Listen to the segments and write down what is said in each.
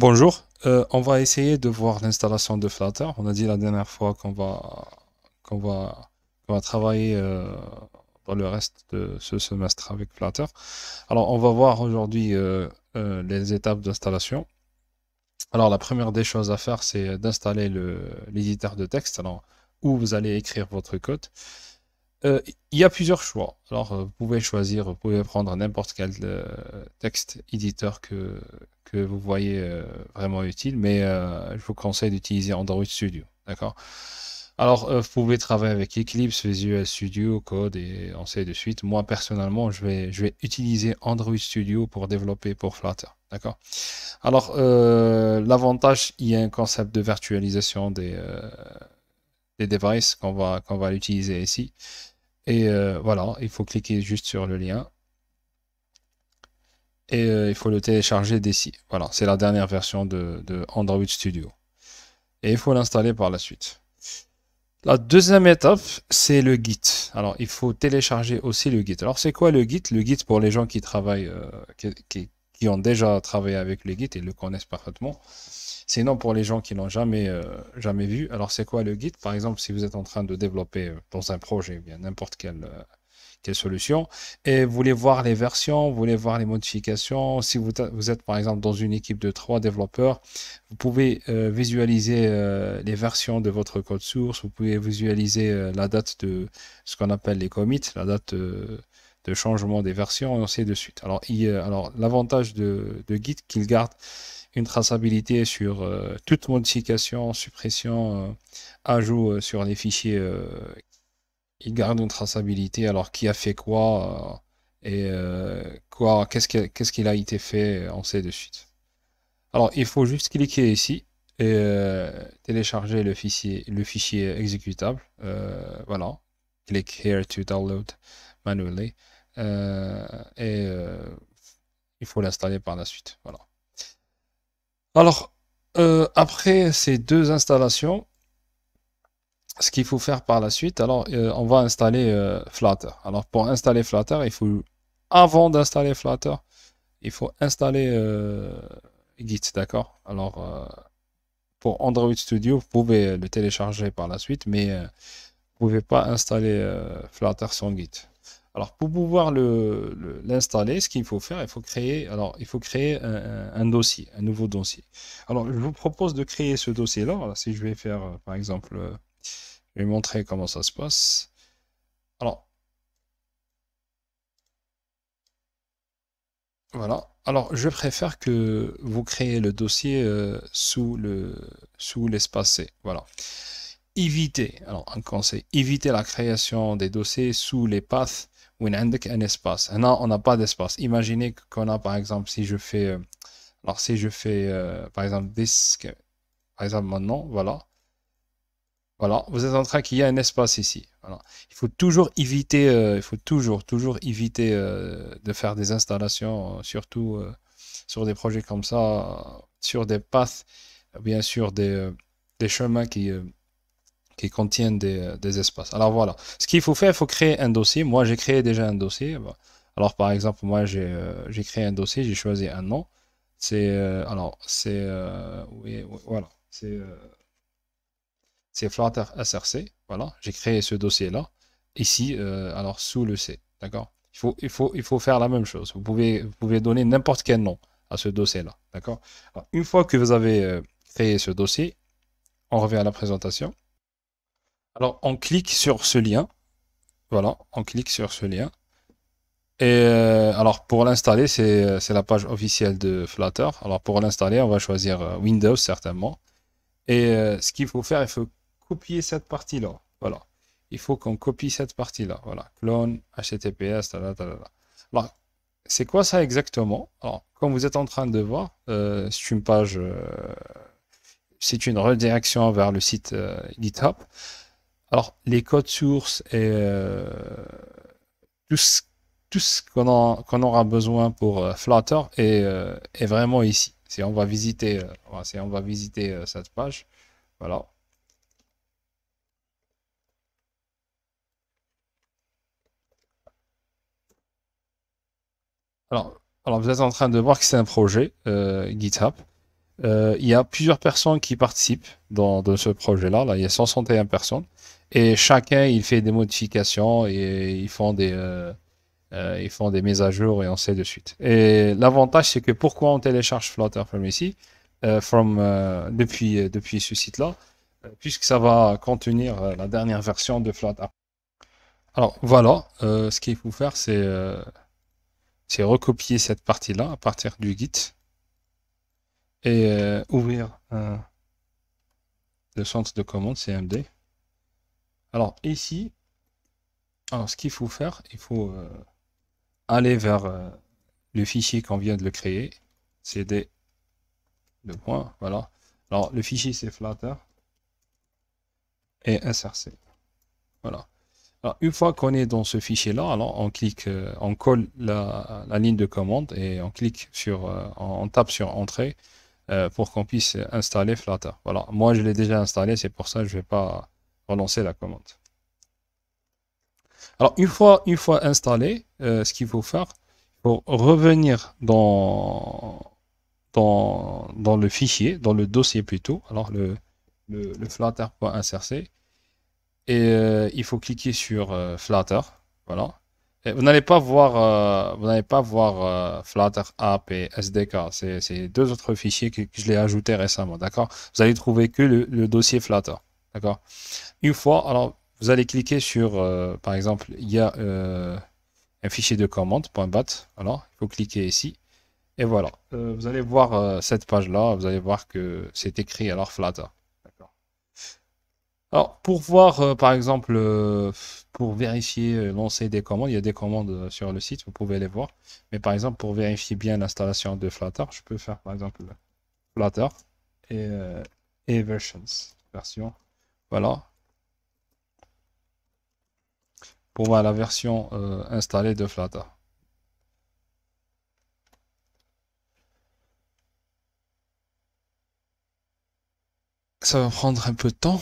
Bonjour, euh, on va essayer de voir l'installation de Flutter. On a dit la dernière fois qu'on va, qu'on va, va travailler euh, dans le reste de ce semestre avec Flutter. Alors on va voir aujourd'hui euh, les étapes d'installation. Alors la première des choses à faire c'est d'installer l'éditeur de texte. Alors où vous allez écrire votre code. Euh, il y a plusieurs choix. Alors, euh, vous pouvez choisir, vous pouvez prendre n'importe quel euh, texte éditeur que, que vous voyez vraiment utile, mais je vous conseille d'utiliser Android Studio. D'accord Alors, vous pouvez travailler avec Eclipse, Visual Studio, Code et on sait de suite. Moi, personnellement, je vais, je vais utiliser Android Studio pour développer pour Flutter. D'accord Alors, l'avantage, il y a un concept de virtualisation des des devices qu'on va, qu'on va ici. Et euh, voilà, il faut cliquer juste sur le lien. Et euh, il faut le télécharger d'ici. Voilà, c'est la dernière version de, Android Studio. Et il faut l'installer par la suite. La deuxième étape, c'est le Git. Alors, il faut télécharger aussi le Git. Alors, c'est quoi le Git Le Git, pour les gens qui travaillent, euh, qui, qui, ont déjà travaillé avec le Git et le connaissent parfaitement, c'est pour les gens qui n'ont jamais, euh, jamais vu. Alors, c'est quoi le guide Par exemple, si vous êtes en train de développer euh, dans un projet, bien n'importe quelle euh, quelle solution et vous voulez voir les versions, vous voulez voir les modifications. Si vous, êtes par exemple dans une équipe de trois développeurs, vous pouvez visualiser les versions de votre code source, vous pouvez visualiser la date de ce qu'on appelle les commits, la date de changement des versions et ainsi de suite. Alors, alors l'avantage de, de Git qu'il garde une traçabilité sur euh, toute modification, suppression, euh, ajout euh, sur les fichiers. Il garde une traçabilité. Alors, qui a fait quoi et quoi, qu'est-ce qu'il a été fait, on sait de suite. Alors, il faut juste cliquer ici et télécharger le fichier, le fichier exécutable. voilà. Click here to download manually. et il faut l'installer par la suite. Voilà. Alors, euh, après ces deux installations, ce qu'il faut faire par la suite, alors euh, on va installer euh, Flutter. Alors pour installer Flutter, il faut, avant d'installer Flutter, il faut installer Git, d'accord Alors pour Android Studio, vous pouvez le télécharger par la suite, mais vous ne pouvez pas installer Flutter sans Git. Alors pour pouvoir l'installer, ce qu'il faut faire, il faut créer, alors, il faut créer un, dossier, un nouveau dossier. Alors je vous propose de créer ce dossier-là. Si je vais faire euh, par exemple, euh, je vais montrer comment ça se passe. Alors voilà. Alors je préfère que vous créez le dossier euh, sous le sous l'espace C. Voilà Évitez, alors un conseil, évitez la création des dossiers sous les paths un espace non on n'a pas d'espace imaginez qu'on a par exemple si je fais euh, alors si je fais euh, par exemple disque par exemple maintenant voilà voilà vous êtes en train qu'il y a un espace ici il faut toujours éviter euh, il faut toujours toujours éviter de faire des installations surtout sur des projets comme ça sur des paths bien sûr des, des chemins qui qui contiennent euh, des, espaces. Alors voilà, ce qu'il faut faire, il faut créer un dossier. Moi, j'ai créé déjà un dossier. Bah, alors par exemple, moi, euh, j'ai créé un dossier, j'ai choisi un nom. C'est euh, alors c'est oui, voilà, c'est c'est Flutter SRC. Voilà, j'ai créé ce dossier là ici. alors sous le C, d'accord. Il faut il faut il faut faire la même chose. Vous pouvez vous pouvez donner n'importe quel nom à ce dossier là, d'accord. Une fois que vous avez créé ce dossier, on revient à la présentation. Alors, on clique sur ce lien. Voilà, on clique sur ce lien. Et euh, alors, pour l'installer, euh, c'est la page officielle de Flutter. Alors, pour l'installer, on va choisir euh, Windows, certainement. Et ce qu'il faut faire, il faut copier cette partie-là. Voilà. Il faut qu'on copie cette partie-là. Voilà. Clone, HTTPS, Alors, c'est quoi ça exactement Alors, comme vous êtes en train de voir, c'est une page, c'est une redirection vers le site GitHub. Alors, les codes sources et euh, tout ce, qu'on aura besoin pour euh, Flutter euh, est, vraiment ici. Si on va visiter, on va visiter cette page, voilà. Alors, vous êtes en train de voir que c'est un projet GitHub. il y a plusieurs personnes qui participent dans, ce projet-là. Là, il y a 161 personnes. Et chacun, il fait des modifications et ils font des, euh, euh, ils font des mises à jour et on sait de suite. Et l'avantage, c'est que pourquoi on télécharge Flutter euh, from ici, from, depuis, depuis ce site-là, puisque ça va contenir la dernière version de Flutter. Alors voilà, ce qu'il faut faire, c'est c'est recopier cette partie-là à partir du Git et ouvrir le centre de commande CMD. Alors ici, alors ce qu'il faut faire, il faut euh, aller vers euh, le fichier qu'on vient de le créer, cd, le point, voilà. Alors le fichier c'est Flutter et src, voilà. Alors, une fois qu'on est dans ce fichier là, alors on clique, euh, on colle la, ligne de commande et on clique sur, on, tape sur entrée pour qu'on puisse installer Flutter. Voilà, moi je l'ai déjà installé, c'est pour ça que je vais pas relancer la commande. Alors, une fois, une fois installé, euh, ce qu'il faut faire, pour revenir dans, dans, dans, le fichier, dans le dossier plutôt, alors le, le, le et euh, il faut cliquer sur euh, Flutter, voilà. vous n'allez pas voir, vous n'allez pas voir Flutter app et SDK, c'est deux autres fichiers que, je l'ai ajouté récemment, d'accord Vous allez trouver que le, le dossier Flutter. D'accord Une fois, alors vous allez cliquer sur, euh, par exemple, il y a euh, un fichier de commande, .bat, Alors, il faut cliquer ici. Et voilà, euh, vous allez voir cette page-là, vous allez voir que c'est écrit alors Flutter. Alors, pour voir, par exemple, pour vérifier, lancer des commandes, il y a des commandes sur le site, vous pouvez les voir. Mais par exemple, pour vérifier bien l'installation de Flutter, je peux faire, par exemple, Flutter et, et versions, version. Voilà. Pour voir la version euh, installée de Flata. Ça va prendre un peu de temps.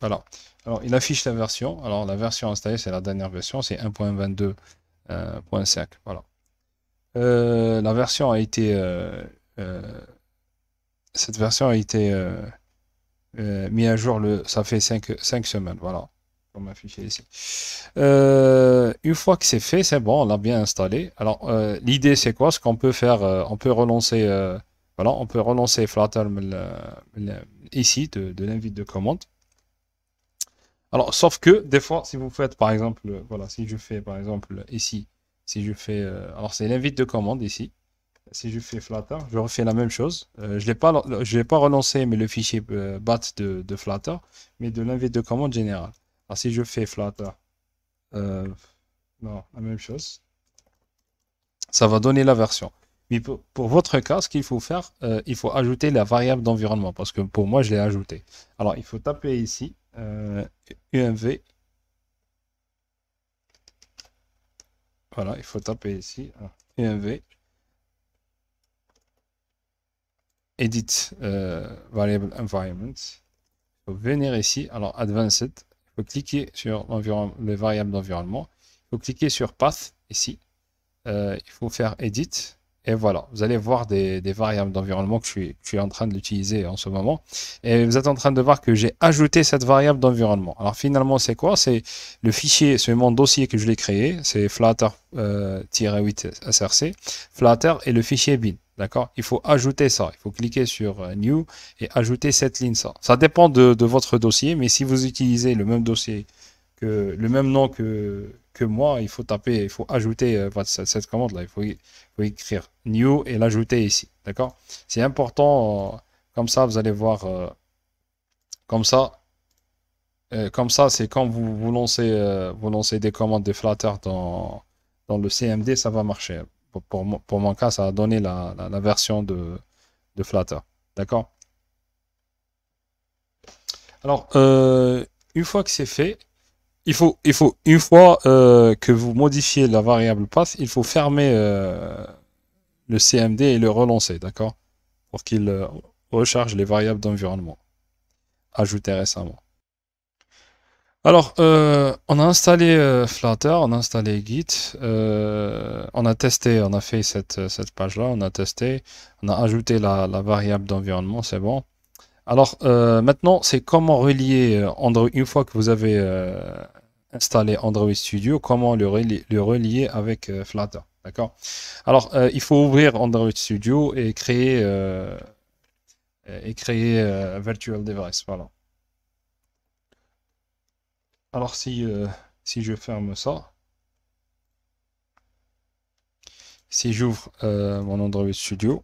Voilà. Alors, il affiche la version. Alors, la version installée, c'est la dernière version, c'est 1.22.5. Euh, voilà. Euh, la version a été. Euh, euh, cette version a été mise à jour, le, ça fait 5, 5 semaines, voilà, pour m'afficher ici. une fois que c'est fait, c'est bon, on l'a bien installé. Alors, l'idée, c'est quoi Ce qu'on peut faire, on peut relancer. voilà, on peut relancer Flutter ici de, de l'invite de commande. Alors, sauf que des fois, si vous faites par exemple, voilà, si je fais par exemple ici, si je fais. Euh, alors, c'est l'invite de commande ici. Si je fais flatter, je refais la même chose. Euh, je l'ai pas, je l'ai pas relancé, mais le fichier euh, bat de, de, mais de l'invite de commande générale. Alors, si je fais Flutter, non, la même chose. Ça va donner la version. Mais pour, votre cas, ce qu'il faut faire, il faut ajouter la variable d'environnement, parce que pour moi, je l'ai ajouté. Alors, il faut taper ici, euh, Voilà, il faut taper ici. Hein. Et Edit euh, Variable Environment. Il faut venir ici. Alors, Advanced. Il faut cliquer sur les variables d'environnement. Il faut cliquer sur Path ici. Euh, il faut faire Edit. Et voilà, vous allez voir des, variables d'environnement que je, suis, en train de l'utiliser en ce moment. Et vous êtes en train de voir que j'ai ajouté cette variable d'environnement. Alors finalement, c'est quoi C'est le fichier, c'est mon dossier que je l'ai créé, c'est flutter-8src, Flatter flutter et euh, le fichier bin. D'accord Il faut ajouter ça. Il faut cliquer sur euh, New et ajouter cette ligne ça. Ça dépend de votre dossier, mais si vous utilisez le même dossier le même nom que, que moi, il faut taper, il faut ajouter euh, cette commande-là. Il faut, écrire new et l'ajouter ici. D'accord C'est important. Euh, comme ça, vous allez voir. Euh, comme ça, comme ça, c'est quand vous, vous, lancez, vous lancez des commandes de Flutter dans, dans le CMD, ça va marcher. Pour, pour, mon cas, ça a donné la, version de, de Flutter. D'accord Alors, une fois que c'est fait, il faut, il faut une fois euh, que vous modifiez la variable path, il faut fermer euh, le CMD et le relancer, d'accord Pour qu'il euh, recharge les variables d'environnement ajoutées récemment. Alors, on a installé Flutter, on a installé Git, on a testé, on a fait cette, page-là, on a testé, on a ajouté la variable d'environnement, c'est bon. Alors euh, maintenant, c'est comment relier euh, Android, une fois que vous avez euh, installé Android Studio, comment le, relier, avec Flutter. D'accord Alors, il faut ouvrir Android Studio et créer, et créer Virtual Device. Voilà. Alors, si, si je ferme ça, si j'ouvre mon Android Studio,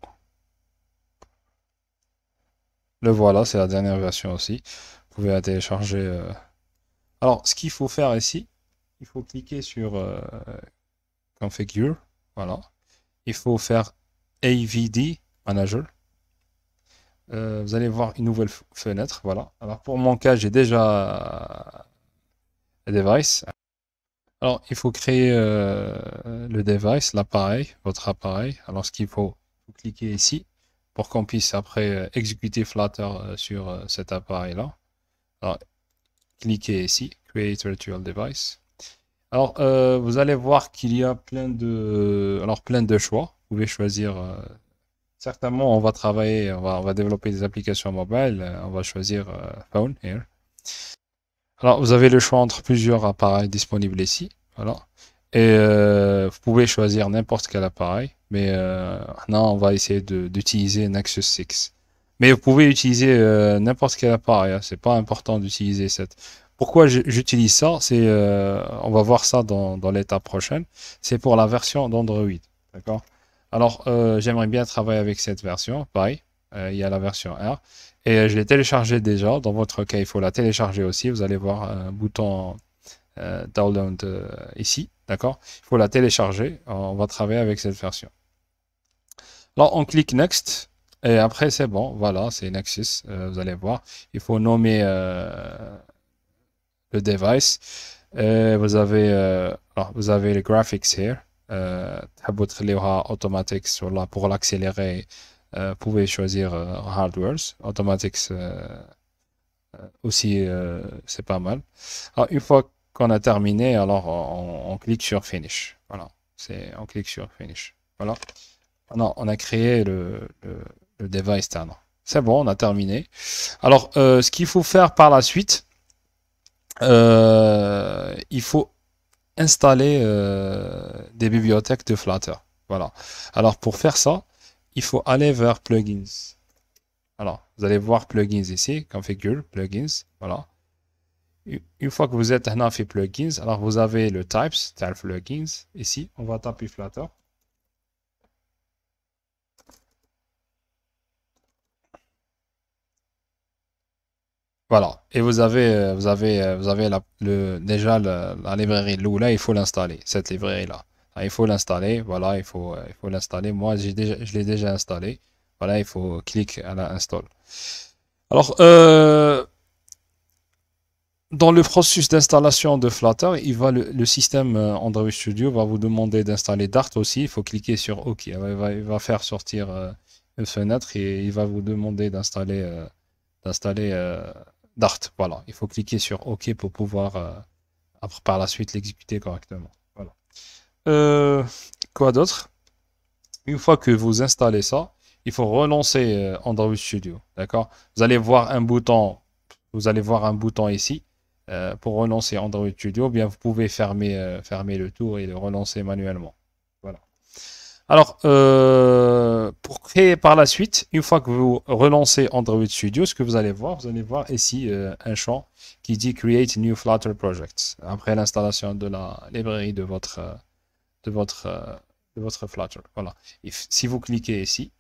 voilà, c'est la dernière version aussi. Vous pouvez la télécharger. Euh. Alors, ce qu'il faut faire ici, il faut cliquer sur euh, Configure. Voilà. Il faut faire AVD Manager. Euh, vous allez voir une nouvelle fenêtre. Voilà. Alors, pour mon cas, j'ai déjà le device. Alors, il faut créer le device, l'appareil, votre appareil. Alors, ce qu'il faut, vous cliquez ici pour qu'on puisse après euh, exécuter Flutter euh, sur euh, cet appareil-là. Alors, cliquez ici, Create Virtual Device. Alors, vous allez voir qu'il y a plein de, alors, plein de choix. Vous pouvez choisir. certainement, on va travailler, on va, on va, développer des applications mobiles. On va choisir Phone here. Alors, vous avez le choix entre plusieurs appareils disponibles ici. Voilà. Et euh, vous pouvez choisir n'importe quel appareil, mais euh, on va essayer d'utiliser Nexus 6. Mais vous pouvez utiliser euh, n'importe quel appareil, hein, c'est pas important d'utiliser cette. Pourquoi j'utilise ça on va voir ça dans, dans l'étape prochaine. C'est pour la version d'Android, d'accord Alors, j'aimerais bien travailler avec cette version, pareil. Il y a la version R et je l'ai téléchargée déjà. Dans votre cas, il faut la télécharger aussi. Vous allez voir un bouton euh, download ici, d'accord Il faut la télécharger, on va travailler avec cette version. Là, on clique Next, et après c'est bon, voilà, c'est Nexus, euh, vous allez voir. Il faut nommer euh, le device. Et vous avez, alors, vous avez les graphics here. automatique sur là pour l'accélérer. vous pouvez choisir hardware, automatics aussi c'est pas mal. Alors, une fois qu'on a terminé, alors on, clique sur Finish. Voilà, c'est on clique sur Finish. Voilà, on a créé le, le, le device C'est bon, on a terminé. Alors, euh, ce qu'il faut faire par la suite, euh, il faut installer euh, des bibliothèques de Flutter. Voilà. Alors, pour faire ça, il faut aller vers Plugins. Alors, vous allez voir Plugins ici, Configure, Plugins. Voilà une fois que vous êtes dans fait plugins, alors vous avez le types, tel plugins. Ici, on va taper Flutter. Voilà. Et vous avez, euh, vous avez, euh, vous avez déjà la, librairie Lou. Là, il faut l'installer, cette librairie-là. Il faut l'installer. Voilà, il faut, euh, il faut l'installer. Moi, déjà, je l'ai déjà installé. Voilà, il faut cliquer à la install. Alors, euh, dans le processus d'installation de Flutter, il va le, système euh, Android Studio va vous demander d'installer Dart aussi. Il faut cliquer sur OK. Il va, faire sortir euh, une fenêtre et il va vous demander d'installer euh, Dart. Voilà. Il faut cliquer sur OK pour pouvoir par la suite l'exécuter correctement. quoi d'autre Une fois que vous installez ça, il faut relancer Android Studio. D'accord Vous allez voir un bouton vous allez voir un bouton ici. Euh, pour relancer Android Studio, eh bien vous pouvez fermer, euh, fermer le tour et le relancer manuellement. Voilà. Alors, euh, pour créer par la suite, une fois que vous relancez Android Studio, ce que vous allez voir, vous allez voir ici un champ qui dit Create New Flutter Project après l'installation de la librairie de votre, de votre, de votre Flutter. Voilà. si vous cliquez ici,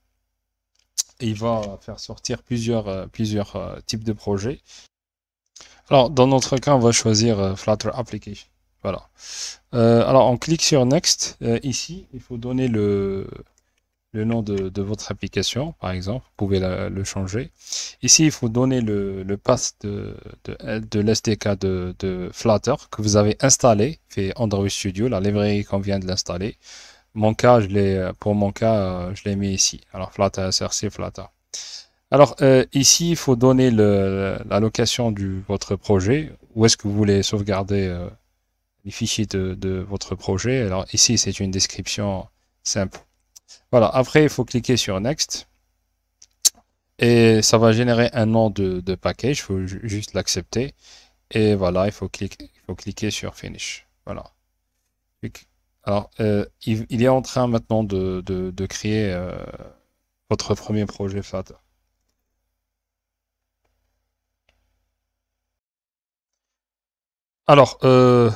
il va faire sortir plusieurs, plusieurs types de projets. Alors, dans notre cas, on va choisir euh, Flutter Application. Voilà. Euh, alors, on clique sur Next. Euh, ici, il faut donner le, le nom de, votre application, par exemple. Vous pouvez le changer. Ici, il faut donner le, le de, de, de l'SDK de, Flutter que vous avez installé, fait Android Studio, la librairie qu'on vient de l'installer. Mon cas, je pour mon cas, je l'ai mis ici. Alors, Flutter SRC, Flutter. Alors euh, ici, il faut donner le, la location de votre projet. Où est-ce que vous voulez sauvegarder euh, les fichiers de, votre projet Alors ici, c'est une description simple. Voilà, après, il faut cliquer sur Next. Et ça va générer un nom de, de package, il faut juste l'accepter. Et voilà, il faut, cliquer, il faut cliquer sur Finish. Voilà. Alors, euh, il, est en train maintenant de, de créer votre premier projet FAT. Alors, euh,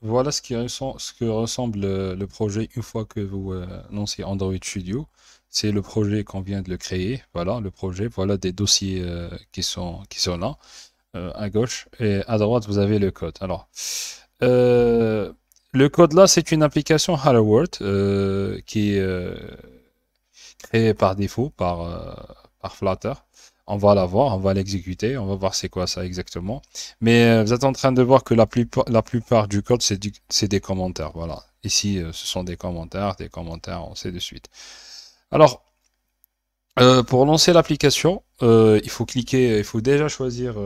voilà ce, qui ce que ressemble euh, le, projet une fois que vous euh, annoncez Android Studio. C'est le projet qu'on vient de le créer. Voilà le projet. Voilà des dossiers qui, sont, qui sont là. à gauche et à droite, vous avez le code. Alors, le code là, c'est une application Hello World qui est créée par défaut par, par Flutter on va la voir, on va l'exécuter, on va voir c'est quoi ça exactement. Mais euh, vous êtes en train de voir que la plupart, la plupart du code, c'est des commentaires. Voilà. Ici, euh, ce sont des commentaires, des commentaires, on sait de suite. Alors, euh, pour lancer l'application, il faut cliquer, il faut déjà choisir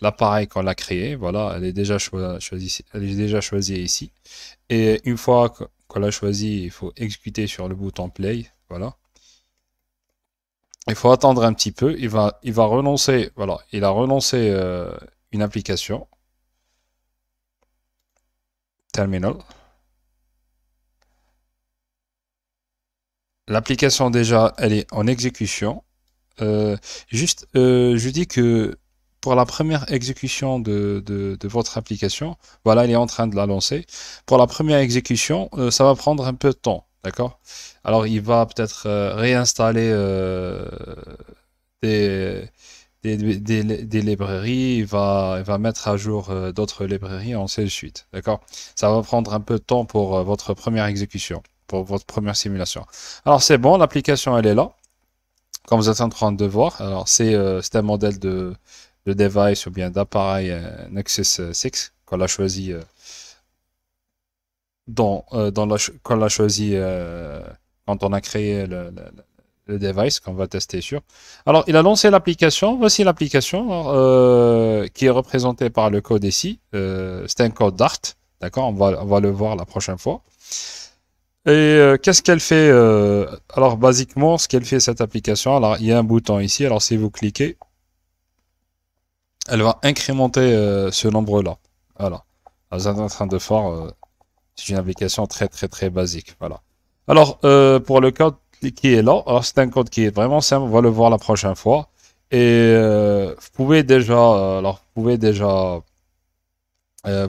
l'appareil qu'on a créé. Voilà, elle est déjà choisie, elle est déjà choisie ici. Et une fois qu'on l'a choisi, il faut exécuter sur le bouton play. Voilà il faut attendre un petit peu. Il va, il va renoncer. Voilà, il a renoncé euh, une application. Terminal. L'application déjà, elle est en exécution. Euh, juste, euh, je dis que pour la première exécution de, de, votre application, voilà, il est en train de la lancer. Pour la première exécution, ça va prendre un peu de temps. D'accord Alors, il va peut-être euh, réinstaller euh, des, des, des, des, librairies, il va, va mettre à jour euh, d'autres librairies, sait de suite. D'accord Ça va prendre un peu de temps pour votre première exécution, pour votre première simulation. Alors, c'est bon, l'application, elle est là. Comme vous êtes en train de voir, alors c'est un modèle de, de device ou bien d'appareil Nexus 6 qu'on a choisi euh, dans, la, quand a choisi, euh, quand on a créé le, device qu'on va tester sur. Alors, il a lancé l'application. Voici l'application euh, qui est représentée par le code ici. C'est un code Dart. D'accord on va, on va le voir la prochaine fois. Et qu'est-ce qu'elle fait Alors, basiquement, ce qu'elle fait, cette application, alors, il y a un bouton ici. Alors, si vous cliquez, elle va incrémenter ce nombre-là. Alors, en train de faire c'est une application très très très basique. Voilà. Alors euh, pour le code qui est là, c'est un code qui est vraiment simple. On va le voir la prochaine fois. Et euh, vous pouvez déjà, euh, alors vous pouvez déjà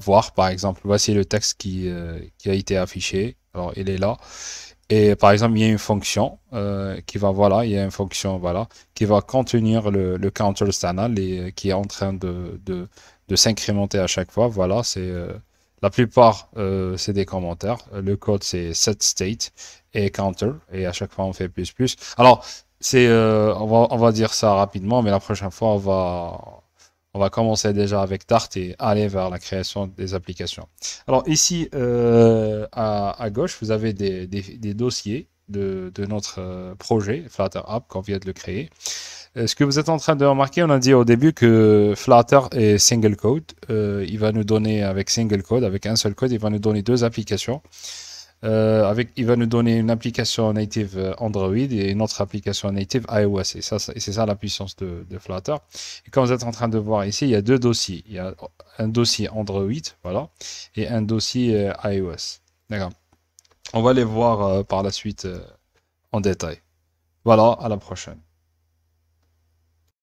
voir par exemple, voici le texte qui, a été affiché. Alors il est là. Et par exemple, il y a une fonction qui va, voilà, il y a une fonction, voilà, qui va contenir le, le counter standard qui est en train de, s'incrémenter à chaque fois. Voilà, c'est la plupart, euh, c'est des commentaires. Euh, le code, c'est set state et counter. Et à chaque fois, on fait plus plus. Alors, c'est, euh, on, va, on va dire ça rapidement, mais la prochaine fois, on va, on va commencer déjà avec Tarte et aller vers la création des applications. Alors, ici, à, gauche, vous avez des, des, des dossiers de, de, notre projet Flutter App qu'on vient de le créer. Euh, ce que vous êtes en train de remarquer, on a dit au début que Flutter est single code. Euh, il va nous donner avec single code, avec un seul code, il va nous donner deux applications. Euh, avec, il va nous donner une application native Android et une autre application native iOS. Et ça, c'est ça la puissance de, Flutter. Et comme vous êtes en train de voir ici, il y a deux dossiers. Il y a un dossier Android, voilà, et un dossier iOS. D'accord. On va les voir par la suite en détail. Voilà, à la prochaine.